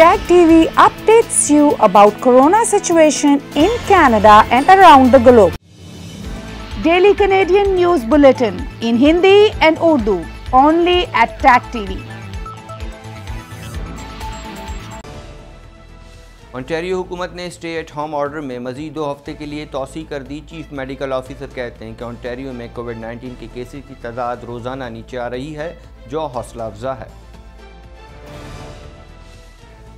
Tag TV updates you about corona situation in Canada and around the globe. Daily Canadian News Bulletin in Hindi and Urdu only at Tag TV. Ontario हुकूमत ने stay at home order में मजीद दो हफ्ते के लिए तोसी कर दी chief medical officer कहते हैं कि ऑन्टेरियो में कोविड 19 के केसेस की तादाद रोज़ाना नीचे आ रही है जो हौसला अफजा है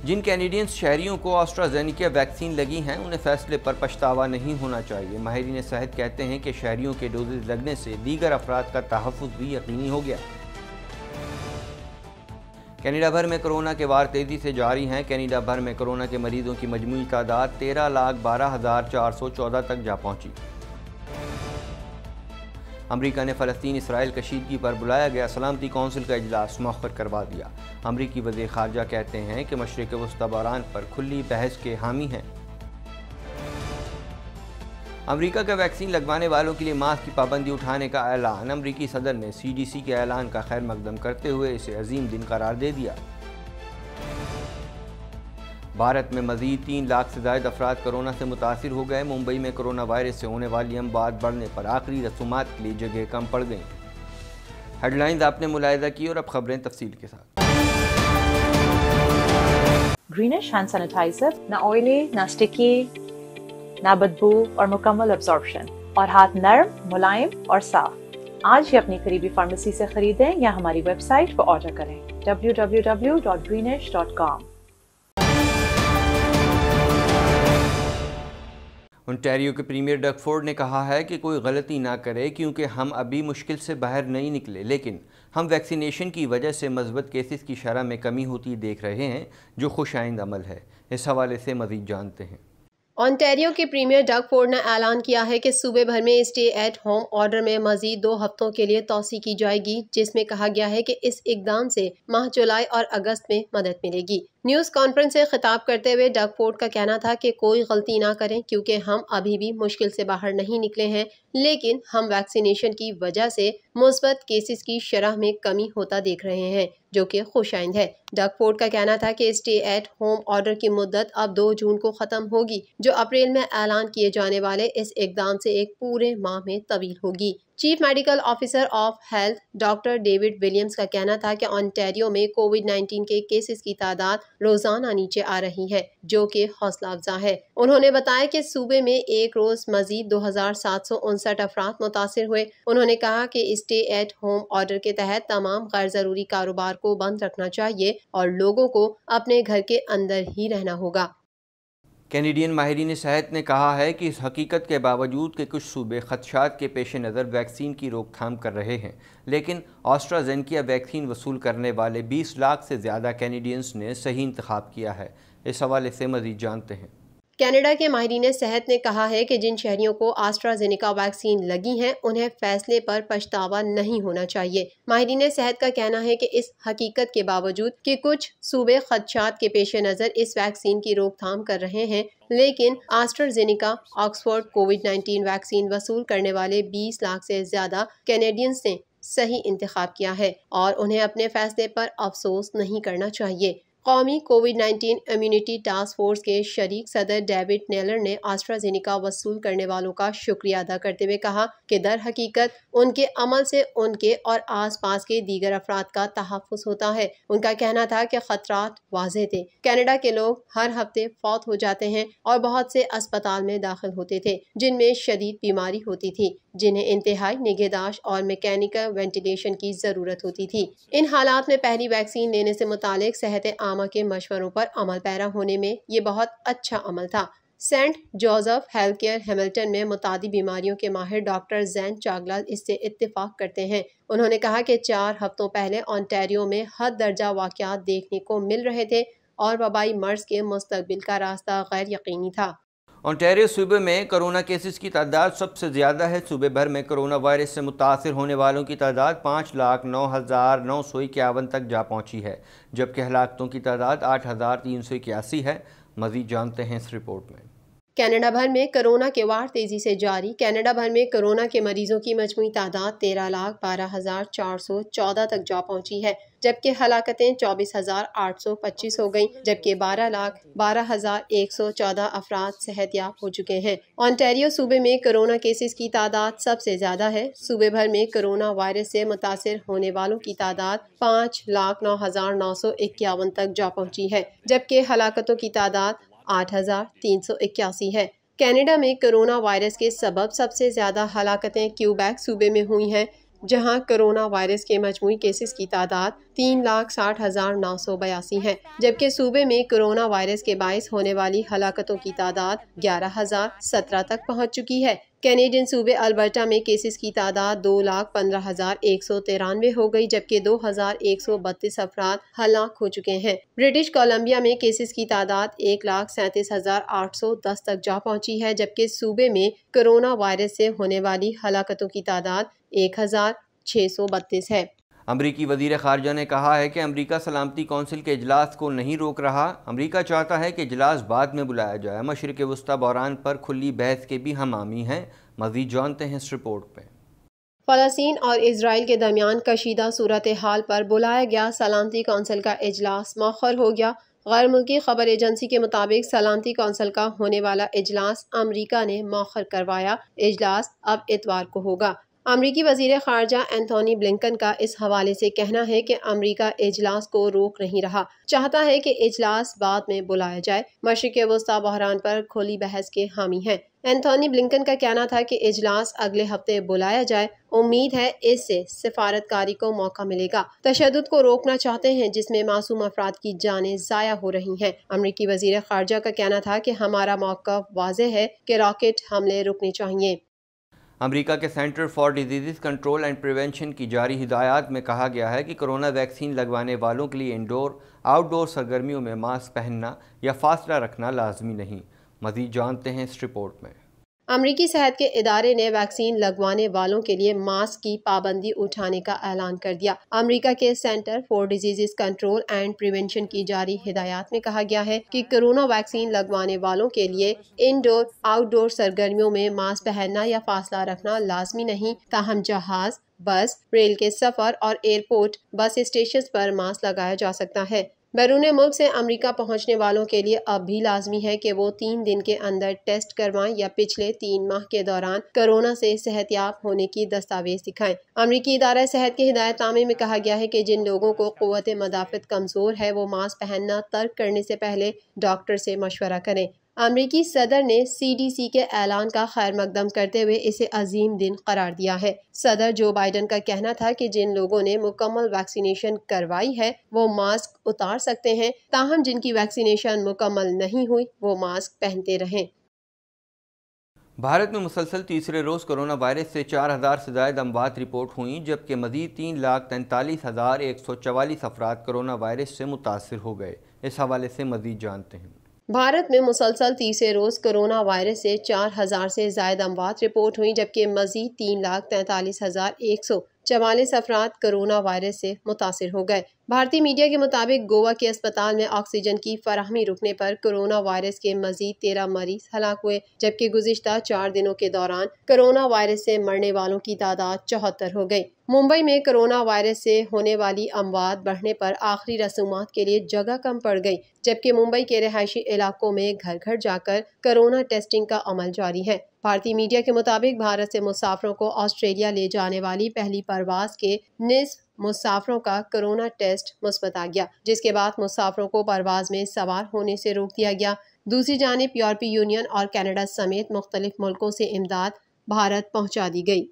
जिन कैनेडियन शहरीों को ऑस्ट्राजेनिका वैक्सीन लगी हैं उन्हें फैसले पर पछतावा नहीं होना चाहिए माहरीन सेहत कहते हैं कि शहरीों के डोजेज लगने से दीगर अफराद का तहफ़ भी यकीनी हो गया कनाडा भर में कोरोना के वार तेज़ी से जारी हैं कनाडा भर में कोरोना के मरीजों की मजमू तादाद तेरह लाख बारह हज़ार चार सौ चौदह तक जा पहुंची अमरीका ने फ़लस्तीन इसराइल कशीदगी पर बुलाया गया सलामती कौंसिल का अजलास मौखर करवा दिया अमरीकी वजी खारजा कहते हैं कि मशरक़ वस्ती बहरान पर खुली बहस के हामी हैं अमरीका का वैक्सीन लगवाने वालों के लिए मास्क की पाबंदी उठाने का ऐलान अमरीकी सदर ने सी डी सी के ऐलान का खैर मकदम करते हुए इसे अजीम दिन करार दे दिया भारत में मजीद तीन लाख से ज्यादा अफराद कोरोना से मुतासर हो गए मुंबई में कोरोना वायरस से होने वाली बात बढ़ने पर आखिरी रसूमा के लिए जगह कम पड़ गई हेडलाइंस आपने मुलायजा की और अब खबरें तफसील के साथ ग्रीनिश हैंड सैनिटाइजर ना ऑयली ना स्टिकी ना बदबू और मुकम्मल अब्जॉर्बशन और हाथ नरम मुलायम और साफ आज ही अपनी करीबी फार्मेसी से खरीदें या हमारी वेबसाइट पर ऑर्डर करें www.greenish.com उनटेरियो के प्रीमियर डकफोर्ड ने कहा है कि कोई गलती ना करे क्योंकि हम अभी मुश्किल से बाहर नहीं निकले लेकिन हम वैक्सीनेशन की वजह से मजबूत केसेस की शरह में कमी होती देख रहे हैं जो खुश आइंद अमल है इस हवाले से मजीद जानते हैं ओंटेरियो के प्रीमियर डग फोर्ड ने ऐलान किया है कि सूबे भर में स्टे एट होम ऑर्डर में मजीद दो हफ्तों के लिए तोसी की जाएगी जिसमें कहा गया है कि इस इकदाम से माह जुलाई और अगस्त में मदद मिलेगी न्यूज़ कॉन्फ्रेंस से खिताब करते हुए फोर्ड का कहना था कि कोई गलती ना करें क्योंकि हम अभी भी मुश्किल से बाहर नहीं निकले हैं लेकिन हम वैक्सीनेशन की वजह से मुस्बत केसेस की शरह में कमी होता देख रहे हैं जो कि खुशाइंद है फोर्ड का कहना था कि स्टे एट होम ऑर्डर की मुद्दत अब दो जून को ख़त्म होगी जो अप्रैल में ऐलान किए जाने वाले इस इकदाम से एक पूरे माह में तवील होगी chief medical officer of health doctor David Williams का कहना था कि ऑनटेरियो में कोविड 19 के केसेस की तादाद रोजाना नीचे आ रही है जो कि हौसला अफजा है उन्होंने बताया कि सूबे में एक रोज मजीद दो हजार सात सौ उनसठ अफराद मुतासर हुए उन्होंने कहा कि स्टे एट होम ऑर्डर के तहत तमाम गैर जरूरी कारोबार को बंद रखना चाहिए और लोगों को अपने घर के अंदर ही रहना होगा कैनेडियन माहरीन सेहत ने कहा है कि इस हकीकत के बावजूद के कुछ सूबे खदशात के पेश नज़र वैक्सीन की रोकथाम कर रहे हैं लेकिन ऑस्ट्राजेनकिया वैक्सीन वसूल करने वाले 20 लाख से ज़्यादा कैनेडियंस ने सही इंतखब किया है इस हवाले से मज़ीद जानते हैं कनाडा के माहरीन सेहत ने कहा है कि जिन शहरियों को आस्ट्राजेनिका वैक्सीन लगी हैं उन्हें फैसले पर पछतावा नहीं होना चाहिए माहरीन सेहत का कहना है कि इस हकीकत के बावजूद कि कुछ सूबे खदशात के पेश नज़र इस वैक्सीन की रोकथाम कर रहे हैं लेकिन आस्ट्राजेनिका ऑक्सफोर्ड कोविड 19 वैक्सीन वसूल करने वाले बीस लाख से ज़्यादा कैनेडियंस ने सही इंतख्या किया है और उन्हें अपने फैसले पर अफसोस नहीं करना चाहिए कौमी कोविड 19 इम्यूनिटी टास्क फोर्स के शरीक सदर डेविड नेलर ने आस्ट्राजेनिका वसूल करने वालों का शुक्रिया अदा करते हुए कहा कि दर हकीकत उनके अमल से उनके और आसपास के दीगर अफराद का तहफ़ होता है उनका कहना था कि खतरात वाज थे कनाडा के लोग हर हफ्ते फौत हो जाते हैं और बहुत से अस्पताल में दाखिल होते थे जिनमें शदीद बीमारी होती थी जिन्हें इंतहाई निगहदाश्त और मैकेनिकल वेंटिलेशन की ज़रूरत होती थी इन हालात में पहली वैक्सीन लेने से मुतक सेहत आम मामा के मशवरों पर अमल पैरा होने में ये बहुत अच्छा अमल था saint Joseph health care Hamilton में मुतादी बीमारियों के माहिर डॉक्टर जैन चागला इससे इत्तेफाक करते हैं उन्होंने कहा कि चार हफ्तों पहले ऑन्टेरियो में हद दर्जा वाक़ देखने को मिल रहे थे और वबाई मर्ज के मुस्तबिल का रास्ता गैर यकीनी था ऑन्टेरियो सूबे में कोरोना केसेस की तादाद सबसे ज़्यादा है सूबे भर में कोरोना वायरस से मुतासर होने वालों की तादाद पाँच लाख नौ हज़ार नौ सौ इक्यावन तक जा पहुँची है जबकि हलाकतों की तादाद आठ हज़ार तीन सौ इक्यासी है मज़ीद जानते हैं इस रिपोर्ट में कनाडा भर में कोरोना के वार तेज़ी से जारी कनाडा भर में कोरोना के मरीजों की मजमू तादाद तेरह लाख बारह हज़ार चार सौ चौदह तक जा पहुंची है जबकि हलाकतें चौबीस हज़ार आठ सौ पच्चीस हो गयी जबकि बारह लाख बारह हज़ार एक सौ चौदह अफराद सेहतियाब हो चुके हैं ऑनटेरियो सूबे में कोरोना केसेस की तादाद सबसे ज़्यादा है सूबे भर में कोरोना वायरस से मुतासर होने वालों की तादाद पाँच लाख नौ हज़ार नौ सौ इक्यावन तक जा पहुँची है जबकि हलाकतों की तादाद आठ हजार तीन सौ इक्यासी है कनाडा में कोरोना वायरस के सबब सबसे ज़्यादा हलाकतें क्यूबैक सूबे में हुई हैं जहां कोरोना वायरस के मजमू केसेस की तादाद तीन लाख साठ हज़ार नौ सौ बयासी है जबकि सूबे में कोरोना वायरस के बायस होने वाली हलाकतों की तादाद ग्यारह हज़ार सत्रह तक पहुँच चुकी है कैनेडियन सूबे अल्बर्टा में केसेस की तादाद दो लाख पंद्रह हज़ार एक सौ तिरानवे हो गई जबकि दो हज़ार एक सौ बत्तीस अफराद हलाक हो चुके हैं ब्रिटिश कोलंबिया में केसेस की तादाद एक लाख सैंतीस हज़ार आठ सौ दस तक जा पहुंची है जबकि सूबे में कोरोना वायरस से होने वाली हलाकतों की तादाद एक हज़ार छः सौ बत्तीस है अमरीकी वजीर खारजा ने कहा है कि अमरीका सलामती कौंसिल के अजलास को नहीं रोक रहा अमरीका चाहता है कि अजलास बाद में बुलाया जाए मशरक वस्ती बहरान पर खुली बहस के भी हम आमी हैं मजीद जानते हैं इस रिपोर्ट पर फ़लस्तीन और इसराइल के दरमियान कशीदा सूरत हाल पर बुलाया गया सलामती कौंसिल का अजलास मौखर हो गया गैर मुल्की खबर एजेंसी के मुताबिक सलामती कौंसिल का होने वाला इजलास अमरीका ने मौखर करवाया इजलास अब इतवार को होगा अमरीकी वजीर खारजा एंथोनी ब्लिंकन का इस हवाले से कहना है कि अमरीका इजलास को रोक नहीं रहा चाहता है कि इजलास बाद में बुलाया जाए मशरक वस्ता बहरान पर खुली बहस के हामी हैं एंथोनी ब्लिंकन का कहना था कि इजलास अगले हफ्ते बुलाया जाए उम्मीद है इससे सिफारतकारी को मौका मिलेगा तशद को रोकना चाहते हैं जिसमें मासूम अफराद की जानें ज़ाया हो रही हैं अमरीकी वजीर खारजा का कहना था कि हमारा मौका वाज है कि रॉकेट हमले रुकने चाहिए अमेरिका के center for disease control and prevention की जारी हिदायत में कहा गया है कि कोरोना वैक्सीन लगवाने वालों के लिए इंडोर आउटडोर सरगर्मियों में मास्क पहनना या फासला रखना लाजमी नहीं मज़ीद जानते हैं इस रिपोर्ट में अमरीकी सेहत के इदारे ने वैक्सीन लगवाने वालों के लिए मास्क की पाबंदी उठाने का ऐलान कर दिया अमरीका के center for diseases control and prevention की जारी हिदायत में कहा गया है कि कोरोना वैक्सीन लगवाने वालों के लिए इनडोर आउटडोर सरगर्मियों में मास्क पहनना या फासला रखना लाजमी नहीं ताहम जहाज बस रेल के सफर और एयरपोर्ट बस स्टेशन पर मास्क लगाया जा सकता है बैरून मुल्क से अमेरिका पहुंचने वालों के लिए अब भी लाजमी है कि वो तीन दिन के अंदर टेस्ट करवाएं या पिछले तीन माह के दौरान कोरोना से सेहतियाब होने की दस्तावेज दिखाएं अमरीकी इदारा सेहत के हिदायत नामे में कहा गया है कि जिन लोगों को क़वत मदाफ़त कमज़ोर है वो मास्क पहनना तर्क करने से पहले डॉक्टर से मशवरा करें अमरीकी सदर ने सीडीसी के ऐलान का खैर मकदम करते हुए इसे अजीम दिन करार दिया है सदर जो बाइडन का कहना था कि जिन लोगों ने मुकम्मल वैक्सीनेशन करवाई है वो मास्क उतार सकते हैं ताहम जिनकी वैक्सीनेशन मुकम्मल नहीं हुई वो मास्क पहनते रहें भारत में मुसलसल तीसरे रोज़ कोरोना वायरस से चार हज़ार से जायद अमवात रिपोर्ट हुई जबकि मजीद तीन लाख तैंतालीस हज़ार एक सौ चवालीस अफराद कोरोना वायरस से मुतासर हो गए इस हवाले से मजीद जानते हैं भारत में मुसलसल तीसरे रोज़ कोरोना वायरस से चार हज़ार से जायद अमवात रिपोर्ट हुई जबकि मजीद तीन लाख तैंतालीस हज़ार एक सौ चवालीस अफराद कोरोना वायरस से मुतासर हो गए भारतीय मीडिया के मुताबिक गोवा के अस्पताल में ऑक्सीजन की फरहमी रुकने पर कोरोना वायरस के मजीद तेरह मरीज हलाक हुए जबकि गुजशत चार दिनों के दौरान कोरोना वायरस से मरने वालों की तादाद चौहत्तर हो गई मुंबई में कोरोना वायरस से होने वाली अमवात बढ़ने पर आखिरी रसूमात के लिए जगह कम पड़ गई जबकि मुंबई के रिहायशी इलाकों में घर घर जाकर कोरोना टेस्टिंग का अमल जारी है भारतीय मीडिया के मुताबिक भारत से मुसाफरों को ऑस्ट्रेलिया ले जाने वाली पहली परवाज के निस्फ मुसाफरों का कोरोना टेस्ट मुस्बत आ गया जिसके बाद मुसाफरों को परवाज में सवार होने से रोक दिया गया दूसरी जानब यूरोपीय यूनियन और कनाडा समेत मुख्तलिफ मुल्कों से इमदाद भारत पहुँचा दी गई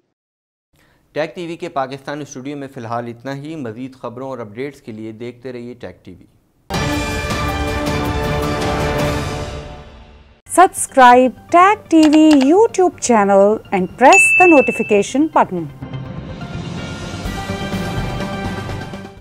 टैक टीवी के पाकिस्तान स्टूडियो में फ़िलहाल इतना ही मज़ीद खबरों और अपडेट्स के लिए देखते रहिए Tag TV subscribe Tag TV YouTube channel and press the notification button